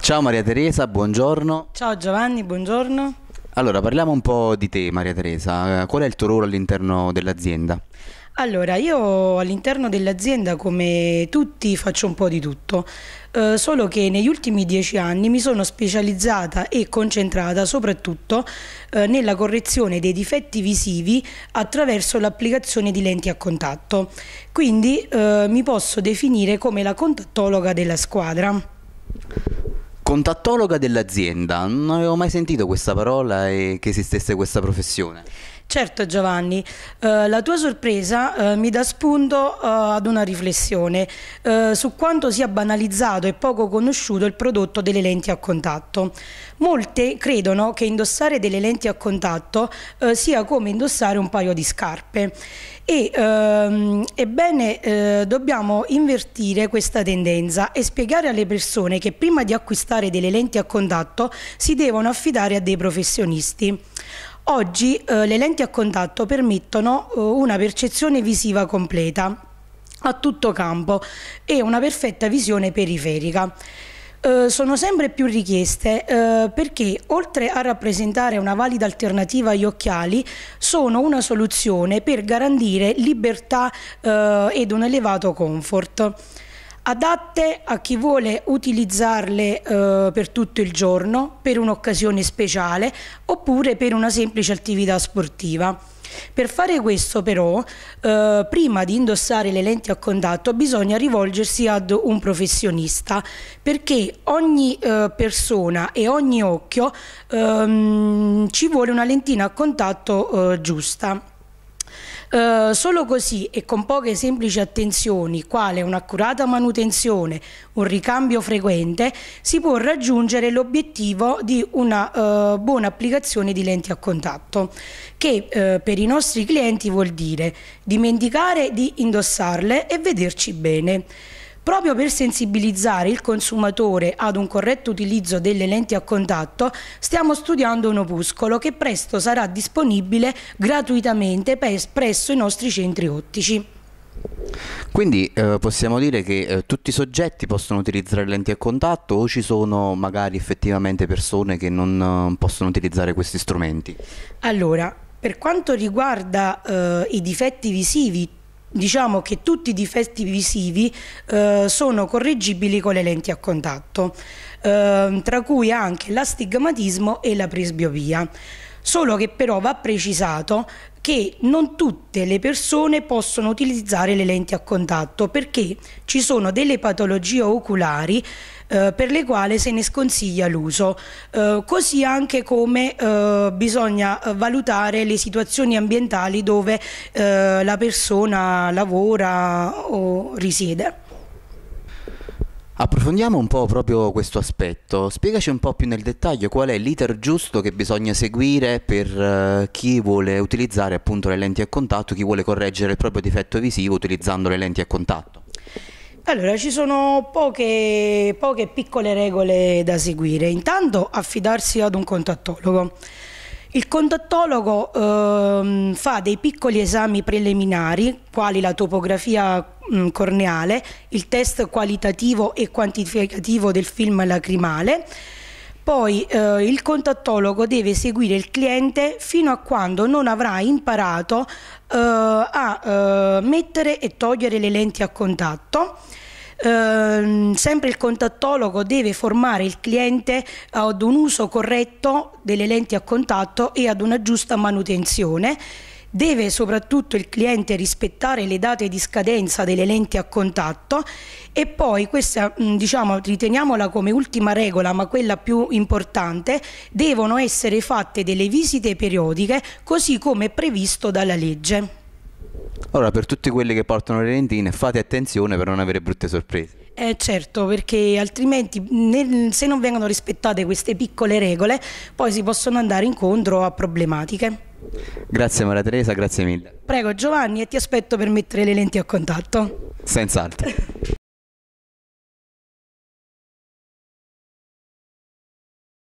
Ciao Maria Teresa, buongiorno. Ciao Giovanni, buongiorno. Allora, parliamo un po' di te Maria Teresa, qual è il tuo ruolo all'interno dell'azienda? Allora, io all'interno dell'azienda come tutti faccio un po' di tutto, eh, solo che negli ultimi dieci anni mi sono specializzata e concentrata soprattutto eh, nella correzione dei difetti visivi attraverso l'applicazione di lenti a contatto, quindi eh, mi posso definire come la contattologa della squadra contattologa dell'azienda, non avevo mai sentito questa parola e che esistesse questa professione. Certo Giovanni, eh, la tua sorpresa eh, mi dà spunto eh, ad una riflessione eh, su quanto sia banalizzato e poco conosciuto il prodotto delle lenti a contatto. Molte credono che indossare delle lenti a contatto eh, sia come indossare un paio di scarpe e ehm, ebbene eh, dobbiamo invertire questa tendenza e spiegare alle persone che prima di acquistare delle lenti a contatto si devono affidare a dei professionisti. Oggi eh, le lenti a contatto permettono eh, una percezione visiva completa a tutto campo e una perfetta visione periferica. Eh, sono sempre più richieste eh, perché oltre a rappresentare una valida alternativa agli occhiali sono una soluzione per garantire libertà eh, ed un elevato comfort adatte a chi vuole utilizzarle eh, per tutto il giorno, per un'occasione speciale oppure per una semplice attività sportiva. Per fare questo però, eh, prima di indossare le lenti a contatto bisogna rivolgersi ad un professionista perché ogni eh, persona e ogni occhio ehm, ci vuole una lentina a contatto eh, giusta. Eh, solo così e con poche semplici attenzioni, quale un'accurata manutenzione, un ricambio frequente, si può raggiungere l'obiettivo di una eh, buona applicazione di lenti a contatto, che eh, per i nostri clienti vuol dire dimenticare di indossarle e vederci bene. Proprio per sensibilizzare il consumatore ad un corretto utilizzo delle lenti a contatto, stiamo studiando un opuscolo che presto sarà disponibile gratuitamente presso i nostri centri ottici. Quindi eh, possiamo dire che eh, tutti i soggetti possono utilizzare lenti a contatto o ci sono magari effettivamente persone che non eh, possono utilizzare questi strumenti? Allora, per quanto riguarda eh, i difetti visivi, Diciamo che tutti i difetti visivi eh, sono correggibili con le lenti a contatto, eh, tra cui anche l'astigmatismo e la presbiopia. Solo che però va precisato che non tutte le persone possono utilizzare le lenti a contatto perché ci sono delle patologie oculari eh, per le quali se ne sconsiglia l'uso, eh, così anche come eh, bisogna eh, valutare le situazioni ambientali dove eh, la persona lavora o risiede. Approfondiamo un po' proprio questo aspetto, spiegaci un po' più nel dettaglio qual è l'iter giusto che bisogna seguire per eh, chi vuole utilizzare appunto le lenti a contatto, chi vuole correggere il proprio difetto visivo utilizzando le lenti a contatto. Allora, ci sono poche, poche piccole regole da seguire. Intanto affidarsi ad un contattologo. Il contattologo ehm, fa dei piccoli esami preliminari, quali la topografia mh, corneale, il test qualitativo e quantificativo del film lacrimale. Poi eh, il contattologo deve seguire il cliente fino a quando non avrà imparato eh, a eh, mettere e togliere le lenti a contatto eh, sempre il contattologo deve formare il cliente ad un uso corretto delle lenti a contatto e ad una giusta manutenzione. Deve soprattutto il cliente rispettare le date di scadenza delle lenti a contatto e poi questa mm, diciamo riteniamola come ultima regola ma quella più importante devono essere fatte delle visite periodiche così come previsto dalla legge. Allora, per tutti quelli che portano le lentine, fate attenzione per non avere brutte sorprese. Eh certo, perché altrimenti se non vengono rispettate queste piccole regole, poi si possono andare incontro a problematiche. Grazie Maria Teresa, grazie mille. Prego Giovanni e ti aspetto per mettere le lenti a contatto. Senz'altro.